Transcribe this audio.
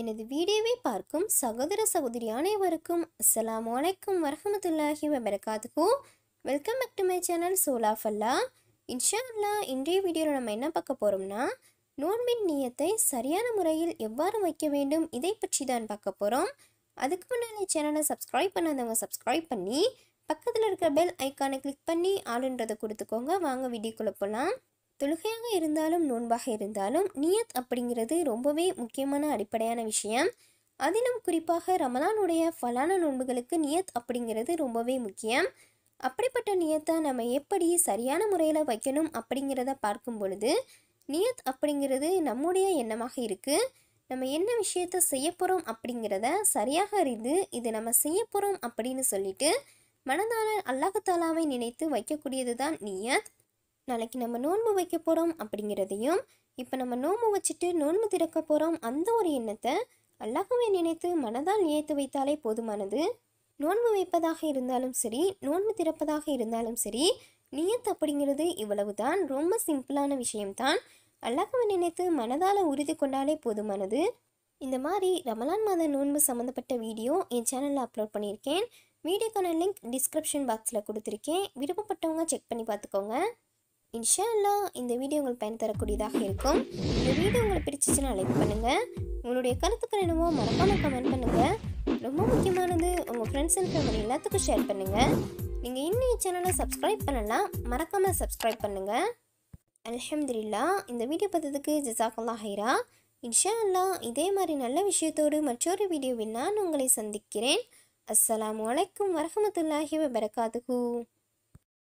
எனது வீடியோவை பார்க்கும் சகோதர சகோதரி அனைவருக்கும் அஸ்லாம் வலைக்கும் வரமத்துல்லாஹி வபரகாத்துக்கு welcome back to my channel சோலா ஃபல்லா இன்ஷா அல்லா இன்றைய வீடியோவில் நம்ம என்ன பார்க்க போகிறோம்னா நோன்பின் நீயத்தை சரியான முறையில் எவ்வாறு வைக்க வேண்டும் இதை பற்றி தான் பார்க்க போகிறோம் அதுக்கு முன்னாடி சேனலை சப்ஸ்கிரைப் பண்ணாதவங்க சப்ஸ்கிரைப் பண்ணி பக்கத்தில் இருக்கிற பெல் ஐக்கானை கிளிக் பண்ணி ஆளுன்றதை கொடுத்துக்கோங்க வாங்க வீடியோக்குள்ளே போகலாம் தொழுகையாக இருந்தாலும் நோன்பாக இருந்தாலும் நியத் அப்படிங்கிறது ரொம்பவே முக்கியமான அடிப்படையான விஷயம் அதிலும் குறிப்பாக ரமலானுடைய ஃபலான நோன்புகளுக்கு நியத் அப்படிங்கிறது ரொம்பவே முக்கியம் அப்படிப்பட்ட நியத்தை நம்ம எப்படி சரியான முறையில் வைக்கணும் அப்படிங்கிறத பார்க்கும் பொழுது நியத் அப்படிங்கிறது நம்முடைய எண்ணமாக இருக்குது நம்ம என்ன விஷயத்த செய்ய போகிறோம் அப்படிங்கிறத சரியாக அறிந்து இது நம்ம செய்ய போகிறோம் அப்படின்னு சொல்லிட்டு மனதான அல்லாஹாலாவை நினைத்து வைக்கக்கூடியது தான் நியத் நாளைக்கு நம்ம நோன்பு வைக்க போகிறோம் அப்படிங்கிறதையும் இப்போ நம்ம நோன்பு வச்சுட்டு நோன்பு திறக்க போகிறோம் அந்த ஒரு எண்ணத்தை அல்லாஹுவை நினைத்து மனதால் நினைத்து வைத்தாலே போதுமானது நோன்பு வைப்பதாக இருந்தாலும் சரி நோன்பு திறப்பதாக இருந்தாலும் சரி நியத் அப்படிங்கிறது இவ்வளவு தான் ரொம்ப சிம்பிளான விஷயம்தான் அல்லாஹுவை நினைத்து மனதால் உறுதி கொண்டாலே போதுமானது இந்த மாதிரி ரமலான் மாத நோன்பு சம்மந்தப்பட்ட வீடியோ என் சேனலில் அப்லோட் பண்ணியிருக்கேன் வீடியோக்கான லிங்க் டிஸ்கிரிப்ஷன் பாக்ஸில் கொடுத்துருக்கேன் விருப்பப்பட்டவங்க செக் பண்ணி பார்த்துக்கோங்க இன்ஷால்லா இந்த வீடியோ உங்களுக்கு பயன் தரக்கூடியதாக இருக்கும் இந்த வீடியோ உங்களுக்கு பிடிச்சிச்சுன்னா லைக் பண்ணுங்கள் உங்களுடைய கருத்துக்கள் என்னவோ மறக்காமல் கமெண்ட் பண்ணுங்கள் ரொம்ப முக்கியமானது உங்கள் ஃப்ரெண்ட்ஸ் அண்ட் ஃபேமிலி எல்லாத்துக்கும் ஷேர் பண்ணுங்கள் நீங்கள் இன்னும் சேனலை சப்ஸ்கிரைப் பண்ணலாம் மறக்காமல் சப்ஸ்கிரைப் பண்ணுங்கள் அலமதுல்லா இந்த வீடியோ பார்த்ததுக்கு ஜிசாக்குல்லா ஹைரா இன்ஷா இதே மாதிரி நல்ல விஷயத்தோடு மற்றொரு வீடியோவில் நான் உங்களை சந்திக்கிறேன் அஸ்லாம் வலைக்கம் வரமத்துல்லாஹி வபரகாத்துஹூ